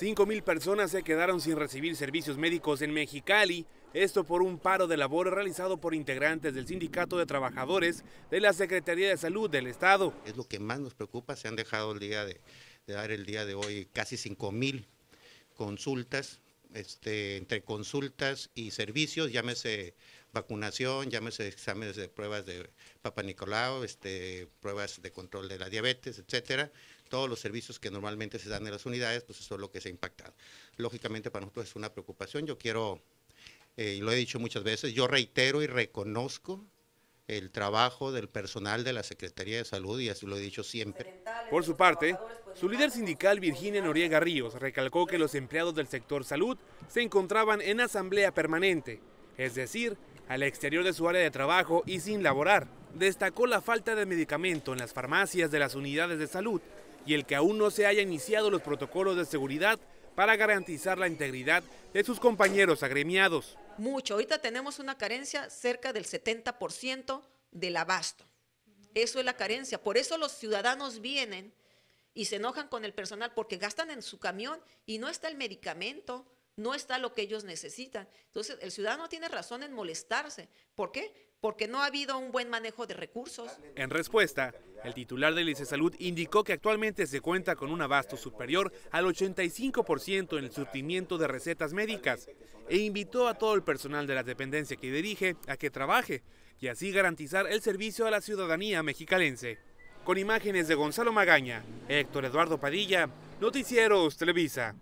5.000 personas se quedaron sin recibir servicios médicos en Mexicali, esto por un paro de labor realizado por integrantes del Sindicato de Trabajadores de la Secretaría de Salud del Estado. Es lo que más nos preocupa, se han dejado el día de, dar el día de hoy casi 5.000 consultas este, entre consultas y servicios, llámese vacunación, llámese exámenes de pruebas de Papa Nicolau, este, pruebas de control de la diabetes, etcétera. Todos los servicios que normalmente se dan en las unidades, pues eso es lo que se ha impactado. Lógicamente para nosotros es una preocupación. Yo quiero, eh, y lo he dicho muchas veces, yo reitero y reconozco el trabajo del personal de la Secretaría de Salud y así lo he dicho siempre. Por su parte, su líder sindical Virginia Noriega Ríos recalcó que los empleados del sector salud se encontraban en asamblea permanente, es decir, al exterior de su área de trabajo y sin laborar. Destacó la falta de medicamento en las farmacias de las unidades de salud y el que aún no se haya iniciado los protocolos de seguridad para garantizar la integridad de sus compañeros agremiados. Mucho, ahorita tenemos una carencia cerca del 70% del abasto. Eso es la carencia. Por eso los ciudadanos vienen y se enojan con el personal porque gastan en su camión y no está el medicamento, no está lo que ellos necesitan. Entonces, el ciudadano tiene razón en molestarse. ¿Por qué? Porque no ha habido un buen manejo de recursos. En respuesta, el titular del ICE Salud indicó que actualmente se cuenta con un abasto superior al 85% en el surtimiento de recetas médicas e invitó a todo el personal de la dependencia que dirige a que trabaje y así garantizar el servicio a la ciudadanía mexicalense. Con imágenes de Gonzalo Magaña, Héctor Eduardo Padilla, Noticieros Televisa.